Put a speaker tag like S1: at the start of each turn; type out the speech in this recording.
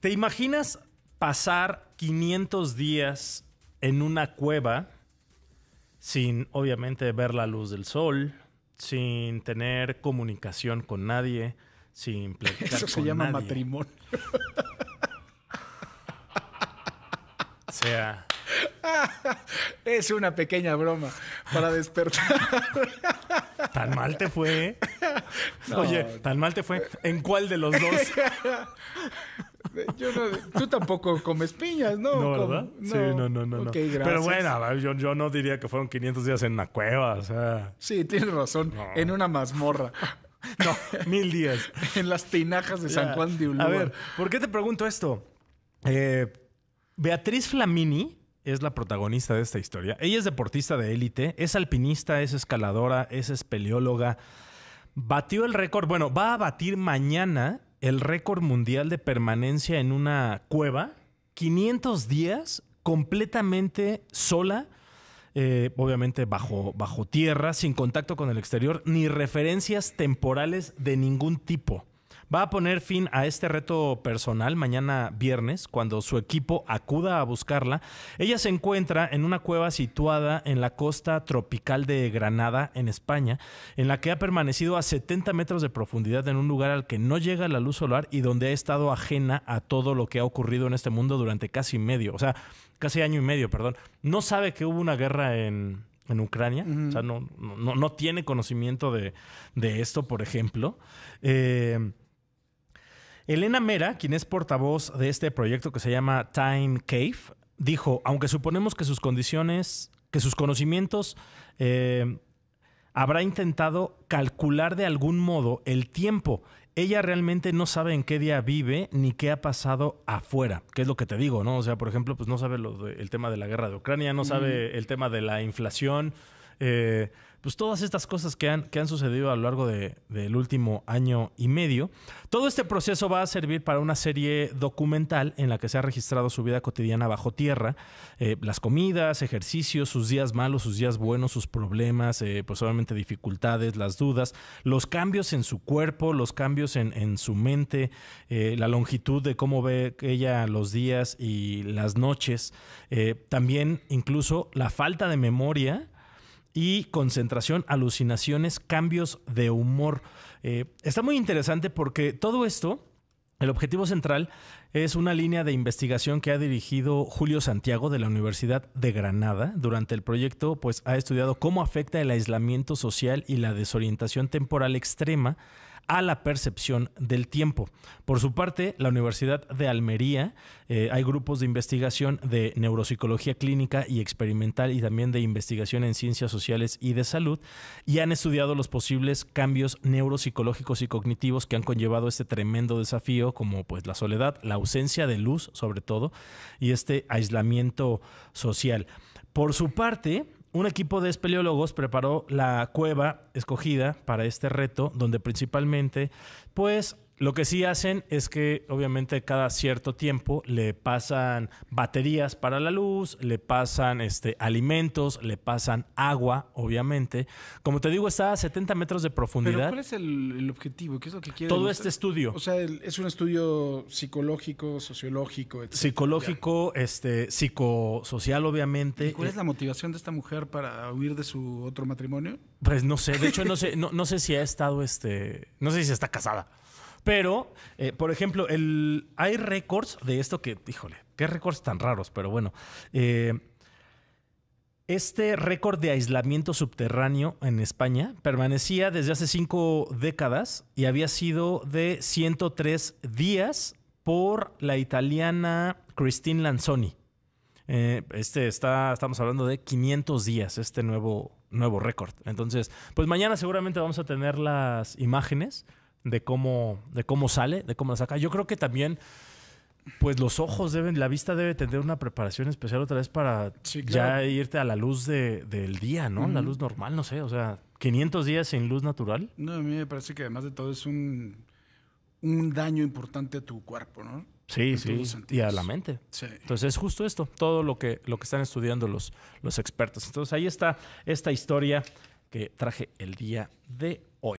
S1: ¿Te imaginas pasar 500 días en una cueva sin, obviamente, ver la luz del sol, sin tener comunicación con nadie, sin platicar Eso se llama matrimonio. O sea. Es una pequeña broma para despertar. Tan mal te fue. Oye, tan mal te fue. ¿En cuál de los dos? Este, tú tampoco comes piñas, ¿no? No, ¿verdad? Sí, no, no, no. Pero bueno, yo, no diría que fueron 500 días en una cueva, Sí, tienes razón. En una mazmorra. No, mil días. en las tinajas de San Juan de Ulúa. A ver, ¿por qué te pregunto esto? Eh, Beatriz Flamini es la protagonista de esta historia. Ella es deportista de élite, es alpinista, es escaladora, es espeleóloga. Batió el récord, bueno, va a batir mañana el récord mundial de permanencia en una cueva, 500 días completamente sola, eh, obviamente bajo, bajo tierra, sin contacto con el exterior, ni referencias temporales de ningún tipo va a poner fin a este reto personal mañana viernes, cuando su equipo acuda a buscarla. Ella se encuentra en una cueva situada en la costa tropical de Granada, en España, en la que ha permanecido a 70 metros de profundidad en un lugar al que no llega la luz solar y donde ha estado ajena a todo lo que ha ocurrido en este mundo durante casi medio, o sea, casi año y medio, perdón. No sabe que hubo una guerra en, Ucrania. O sea, no, no, tiene conocimiento de, de esto, por ejemplo. Eh, Elena Mera, quien es portavoz de este proyecto que se llama Time Cave, dijo, aunque suponemos que sus condiciones, que sus conocimientos... Eh, habrá intentado calcular de algún modo el tiempo. Ella realmente no sabe en qué día vive ni qué ha pasado afuera, que es lo que te digo, ¿no? O sea, por ejemplo, pues no sabe el tema de la guerra de Ucrania, no sabe el tema de la inflación. Eh, pues todas estas cosas que han, sucedido a lo largo de, del último año y medio. Todo este proceso va a servir para una serie documental en la que se ha registrado su vida cotidiana bajo tierra, eh, las comidas, ejercicios, sus días malos, sus días buenos, sus problemas, eh, pues obviamente dificultades, las dudas, los cambios en su cuerpo, los cambios en, su mente, eh, la longitud de cómo ve ella los días y las noches, también incluso la falta de memoria y concentración, alucinaciones, cambios de humor. Eh, está muy interesante porque todo esto, el objetivo central, es una línea de investigación que ha dirigido Julio Santiago de la Universidad de Granada. Durante el proyecto, pues ha estudiado cómo afecta el aislamiento social y la desorientación temporal extrema a la percepción del tiempo. Por su parte, la Universidad de Almería, eh, hay grupos de investigación de neuropsicología clínica y experimental y también de investigación en ciencias sociales y de salud, y han estudiado los posibles cambios neuropsicológicos y cognitivos que han conllevado este tremendo desafío, como pues la soledad, la ausencia de luz sobre todo, y este aislamiento social. Por su parte, un equipo de espeleólogos preparó la cueva escogida para este reto, donde principalmente, pues lo que sí hacen es que obviamente cada cierto tiempo le pasan baterías para la luz, le pasan este, alimentos, le pasan agua, obviamente. Como te digo, está a 70 metros de profundidad. ¿Pero ¿Cuál es el, objetivo? ¿Qué es lo que quiere? Todo este estudio. O sea, es un estudio psicológico, sociológico, etc. Psicológico, este, psicosocial, obviamente. ¿Y ¿Cuál es la motivación de esta mujer para huir de su otro matrimonio? Pues no sé, de hecho, no sé, no, sé si ha estado este. No sé si está casada. Pero, eh, por ejemplo, el, hay récords de esto que, híjole, qué récords tan raros, pero bueno. Eh, este récord de aislamiento subterráneo en España permanecía desde hace cinco décadas y había sido de 103 días por la italiana Christine Lanzoni. Eh, este está, estamos hablando de 500 días, este nuevo, nuevo récord. Entonces, pues mañana seguramente vamos a tener las imágenes de cómo, de cómo sale, de cómo la saca. Yo creo que también, pues los ojos deben, la vista debe tener una preparación especial otra vez para ya irte a la luz de, del día, ¿no? La luz normal, no sé, o sea, 500 días sin luz natural. No, a mí me parece que además de todo es un, un daño importante a tu cuerpo, ¿no? Sí, sí. Y a la mente. Entonces es justo esto, todo lo que, lo que están estudiando los, los expertos. Entonces ahí está esta historia que traje el día de hoy.